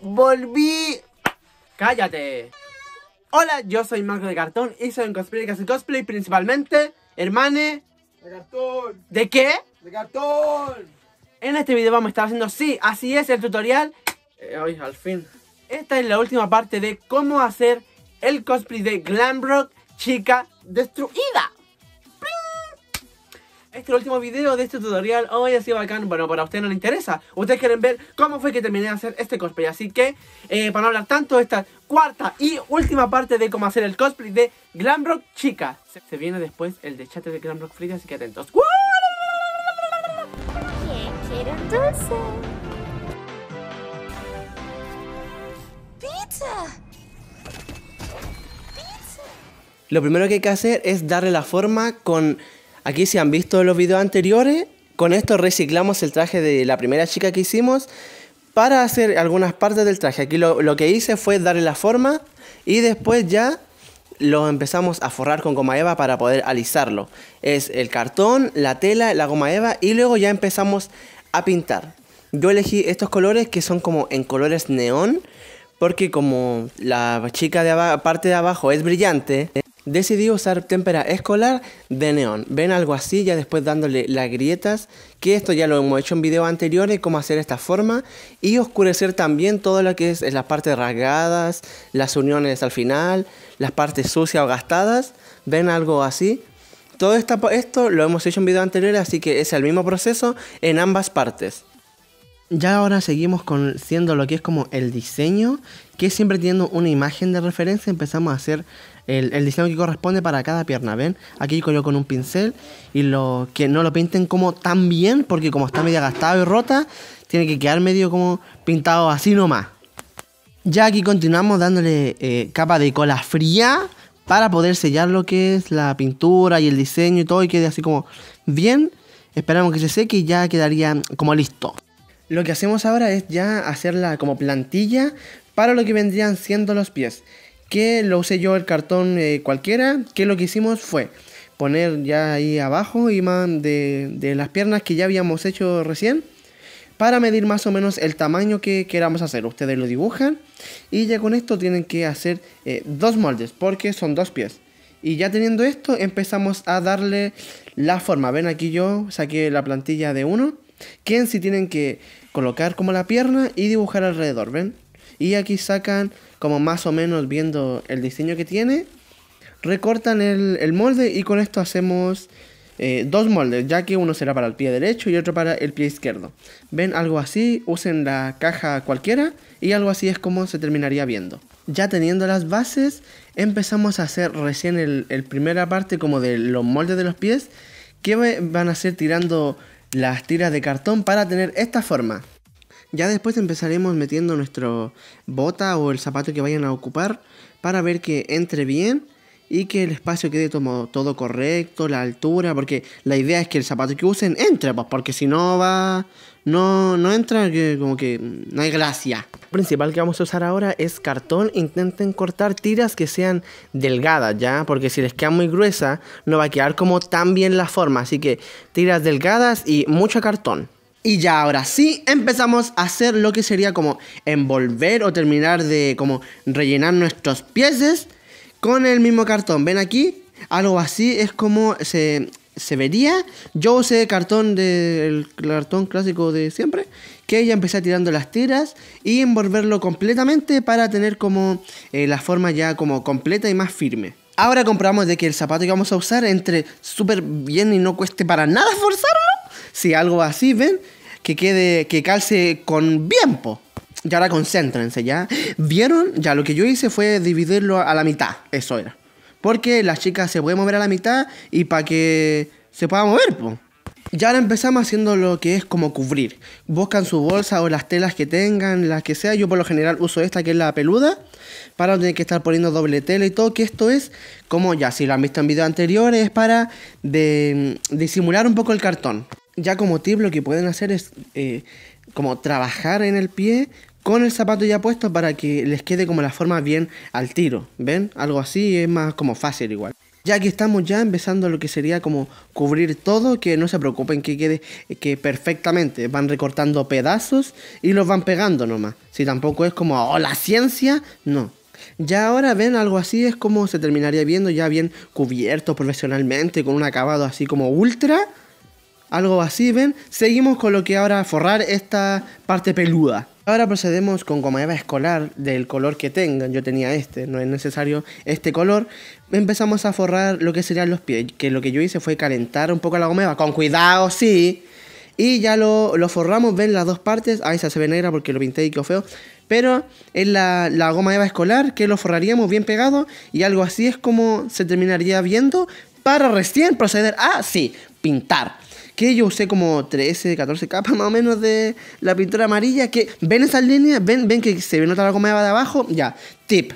¡Volví! ¡Cállate! Hola, yo soy Marco de Cartón y soy un Cosplay hace Cosplay principalmente, hermane... De cartón. ¿De qué? De cartón. En este video vamos a estar haciendo, sí, así es el tutorial. hoy, eh, al fin. Esta es la última parte de cómo hacer el cosplay de Glamrock chica destruida este es el último video de este tutorial, hoy ha sido bacán, bueno, para ustedes no les interesa, ustedes quieren ver cómo fue que terminé de hacer este cosplay, así que, eh, para no hablar tanto, esta cuarta y última parte de cómo hacer el cosplay de Glamrock Chica, se, viene después el de chat de Glamrock Freak, así que atentos. Lo primero que hay que hacer es darle la forma con Aquí si han visto los videos anteriores, con esto reciclamos el traje de la primera chica que hicimos para hacer algunas partes del traje. Aquí lo, que hice fue darle la forma y después ya lo empezamos a forrar con goma eva para poder alisarlo. Es el cartón, la tela, la goma eva y luego ya empezamos a pintar. Yo elegí estos colores que son como en colores neón porque como la chica de parte de abajo es brillante, Decidí usar tempera escolar de neón. Ven algo así, ya después dándole las grietas, que esto ya lo hemos hecho en videos anteriores, cómo hacer esta forma, y oscurecer también todo lo que es las partes rasgadas, las uniones al final, las partes sucias o gastadas. Ven algo así. Todo esto lo hemos hecho en videos anteriores, así que es el mismo proceso en ambas partes. Ya ahora seguimos con lo que es como el diseño, que siempre teniendo una imagen de referencia empezamos a hacer el, diseño que corresponde para cada pierna, ¿ven? Aquí coloco con un pincel y lo, que no lo pinten como tan bien, porque como está medio gastado y rota, tiene que quedar medio como pintado así nomás. Ya aquí continuamos dándole eh, capa de cola fría para poder sellar lo que es la pintura y el diseño y todo y quede así como bien. Esperamos que se seque y ya quedaría como listo. Lo que hacemos ahora es ya hacerla como plantilla para lo que vendrían siendo los pies que lo usé yo el cartón eh, cualquiera, que lo que hicimos fue poner ya ahí abajo y de, de las piernas que ya habíamos hecho recién para medir más o menos el tamaño que queramos hacer. Ustedes lo dibujan y ya con esto tienen que hacer eh, dos moldes porque son dos pies. Y ya teniendo esto empezamos a darle la forma. Ven aquí yo saqué la plantilla de uno, que si tienen que colocar como la pierna y dibujar alrededor, ¿ven? Y aquí sacan, como más o menos viendo el diseño que tiene, recortan el, molde y con esto hacemos eh, dos moldes, ya que uno será para el pie derecho y otro para el pie izquierdo. Ven algo así, usen la caja cualquiera y algo así es como se terminaría viendo. Ya teniendo las bases, empezamos a hacer recién el, el primera parte como de los moldes de los pies, que van a ser tirando las tiras de cartón para tener esta forma. Ya después empezaremos metiendo nuestro bota o el zapato que vayan a ocupar para ver que entre bien y que el espacio quede todo, todo correcto, la altura, porque la idea es que el zapato que usen entre, pues porque si no va, no, no entra, que, como que no hay gracia. Lo principal que vamos a usar ahora es cartón, intenten cortar tiras que sean delgadas, ¿ya? Porque si les queda muy gruesa, no va a quedar como tan bien la forma, así que tiras delgadas y mucho cartón. Y ya ahora sí empezamos a hacer lo que sería como envolver o terminar de como rellenar nuestros pies con el mismo cartón. ¿Ven aquí? Algo así es como se, vería. Yo usé cartón del cartón clásico de siempre, que ya empecé tirando las tiras y envolverlo completamente para tener como eh, la forma ya como completa y más firme. Ahora comprobamos de que el zapato que vamos a usar entre súper bien y no cueste para nada forzar si algo así ven, que quede, que calce con bien, po. Y ahora concéntrense, ¿ya? ¿Vieron? Ya lo que yo hice fue dividirlo a la mitad, eso era. Porque las chicas se pueden mover a la mitad y para que se pueda mover, po. Y ahora empezamos haciendo lo que es como cubrir. Buscan su bolsa o las telas que tengan, las que sea. Yo por lo general uso esta que es la peluda para no tener que estar poniendo doble tela y todo. Que esto es como ya, si lo han visto en videos anteriores, para de, disimular un poco el cartón ya como tip lo que pueden hacer es eh, como trabajar en el pie con el zapato ya puesto para que les quede como la forma bien al tiro, ¿ven? Algo así es más como fácil igual. Ya que estamos ya empezando lo que sería como cubrir todo, que no se preocupen que quede eh, que perfectamente. Van recortando pedazos y los van pegando nomás. Si tampoco es como, oh, la ciencia, no. Ya ahora ven algo así, es como se terminaría viendo ya bien cubierto profesionalmente, con un acabado así como ultra algo así, ¿ven? Seguimos con lo que ahora forrar esta parte peluda. Ahora procedemos con goma escolar del color que tengan, yo tenía este, no es necesario este color. Empezamos a forrar lo que serían los pies, que lo que yo hice fue calentar un poco la goma eva, con cuidado, sí. Y ya lo, forramos, ven las dos partes, ahí se ve negra porque lo pinté y quedó feo. Pero es la, la goma eva escolar que lo forraríamos bien pegado y algo así es como se terminaría viendo para recién proceder a, ah, sí, pintar. Que yo usé como 13, 14 capas más o menos de la pintura amarilla. Que ven esas líneas, ven, ven que se ve notar la de abajo. Ya, tip.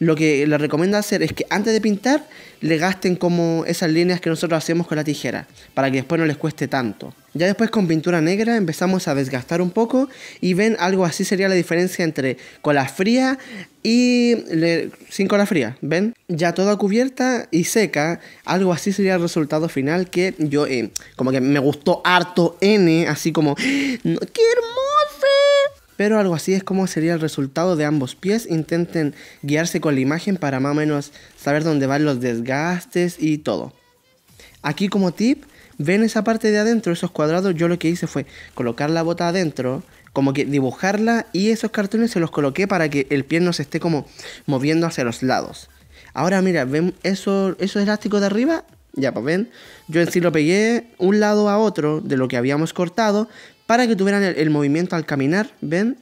Lo que les recomiendo hacer es que antes de pintar le gasten como esas líneas que nosotros hacemos con la tijera, para que después no les cueste tanto. Ya después con pintura negra empezamos a desgastar un poco y ven algo así sería la diferencia entre cola fría y sin cola fría, ¿ven? Ya toda cubierta y seca, algo así sería el resultado final que yo eh, como que me gustó harto N, así como, ¡qué hermoso! Pero algo así es como sería el resultado de ambos pies. Intenten guiarse con la imagen para más o menos saber dónde van los desgastes y todo. Aquí como tip, ven esa parte de adentro, esos cuadrados, yo lo que hice fue colocar la bota adentro, como que dibujarla y esos cartones se los coloqué para que el pie no se esté como moviendo hacia los lados. Ahora mira, ven eso, esos elásticos de arriba, ya, pues ven, yo en sí lo pegué un lado a otro de lo que habíamos cortado para que tuvieran el, movimiento al caminar, ¿ven?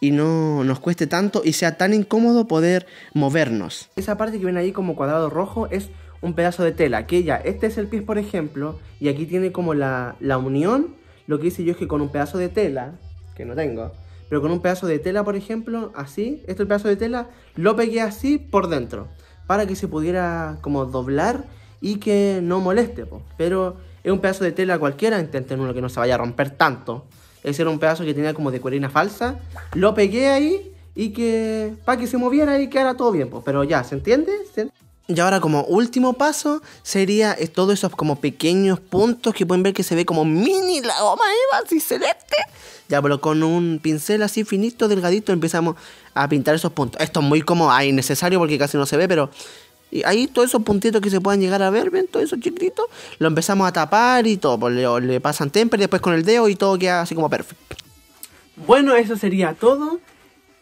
y no nos cueste tanto y sea tan incómodo poder movernos. Esa parte que viene ahí como cuadrado rojo es un pedazo de tela, que ya, este es el pie por ejemplo, y aquí tiene como la, la, unión, lo que hice yo es que con un pedazo de tela, que no tengo, pero con un pedazo de tela por ejemplo, así, este pedazo de tela, lo pegué así por dentro, para que se pudiera como doblar y que no moleste, pues, pero es un pedazo de tela cualquiera, intenten uno que no se vaya a romper tanto. Ese era un pedazo que tenía como de cuerina falsa, lo pegué ahí y que para que se moviera y quedara todo bien, pues, pero ya, ¿se entiende? Y ahora como último paso sería eh, todos esos como pequeños puntos que pueden ver que se ve como mini la goma Eva eh, así celeste. Ya, pero con un pincel así finito, delgadito, empezamos a pintar esos puntos. Esto es muy como ahí necesario porque casi no se ve, pero y ahí todos esos puntitos que se pueden llegar a ver, ven, todos esos chiquititos, lo empezamos a tapar y todo. Pues, le, pasan temper después con el dedo y todo queda así como perfecto. Bueno, eso sería todo.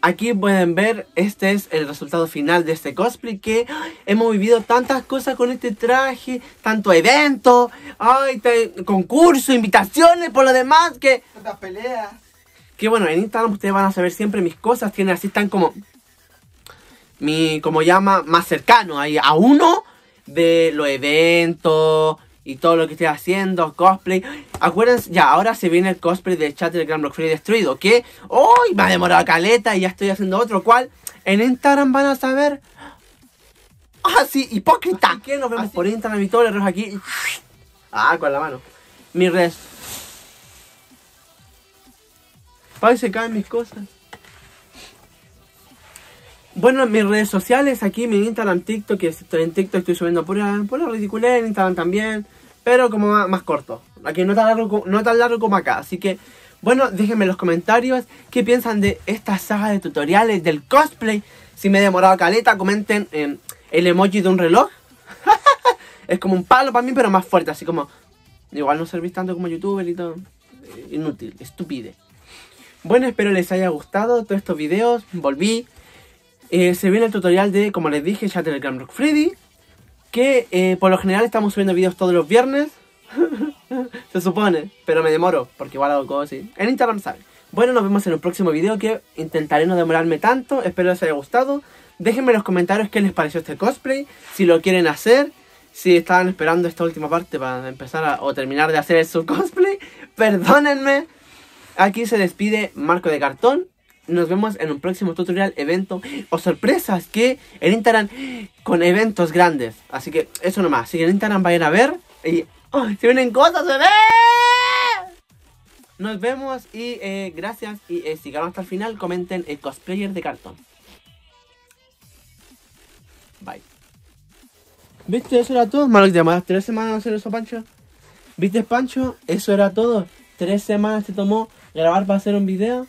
Aquí pueden ver, este es el resultado final de este cosplay que hemos vivido tantas cosas con este traje, tanto evento, ay, concurso, invitaciones, por lo demás que... Tantas peleas. Que bueno, en Instagram ustedes van a saber siempre mis cosas, tienen así, están como mi, como llama, más cercano ahí a uno de los eventos y todo lo que estoy haciendo, cosplay. Acuérdense, ya, ahora se viene el cosplay de chat del Gran Free destruido, que hoy me ha demorado caleta y ya estoy haciendo otro, cual en Instagram van a saber. Ah, sí, hipócrita. Así que nos vemos por Instagram y todo, le aquí. Ah, con la mano. Mi red Parece se caen mis cosas. Bueno, mis redes sociales, aquí mi Instagram, TikTok, estoy en TikTok estoy subiendo pura, pura ridiculez, en Instagram también, pero como más, corto. Aquí no tan, largo, no tan largo como acá, así que, bueno, déjenme en los comentarios qué piensan de esta saga de tutoriales, del cosplay. Si me he demorado caleta, comenten el emoji de un reloj. es como un palo para mí, pero más fuerte, así como, igual no servís tanto como youtuber y todo. Inútil, estúpide. Bueno, espero les haya gustado todos estos videos. Volví eh, se viene el tutorial de, como les dije, ya Telegram Rock Freddy. Que eh, por lo general estamos subiendo videos todos los viernes. se supone, pero me demoro, porque igual hago cosas En Instagram sale. Bueno, nos vemos en un próximo video que intentaré no demorarme tanto. Espero les haya gustado. Déjenme en los comentarios qué les pareció este cosplay, si lo quieren hacer, si estaban esperando esta última parte para empezar a, o terminar de hacer su cosplay. Perdónenme. Aquí se despide Marco de Cartón nos vemos en un próximo tutorial, evento o sorpresas que en Instagram con eventos grandes. Así que eso nomás. Si en Instagram vayan a ver y oh, se vienen cosas, ve Nos vemos y eh, gracias. Y eh, hasta el final, comenten el cosplayer de cartón. Bye. ¿Viste? Eso era todo. malos llamadas tres semanas hacer eso, Pancho. ¿Viste, Pancho? Eso era todo. Tres semanas se tomó grabar para hacer un video.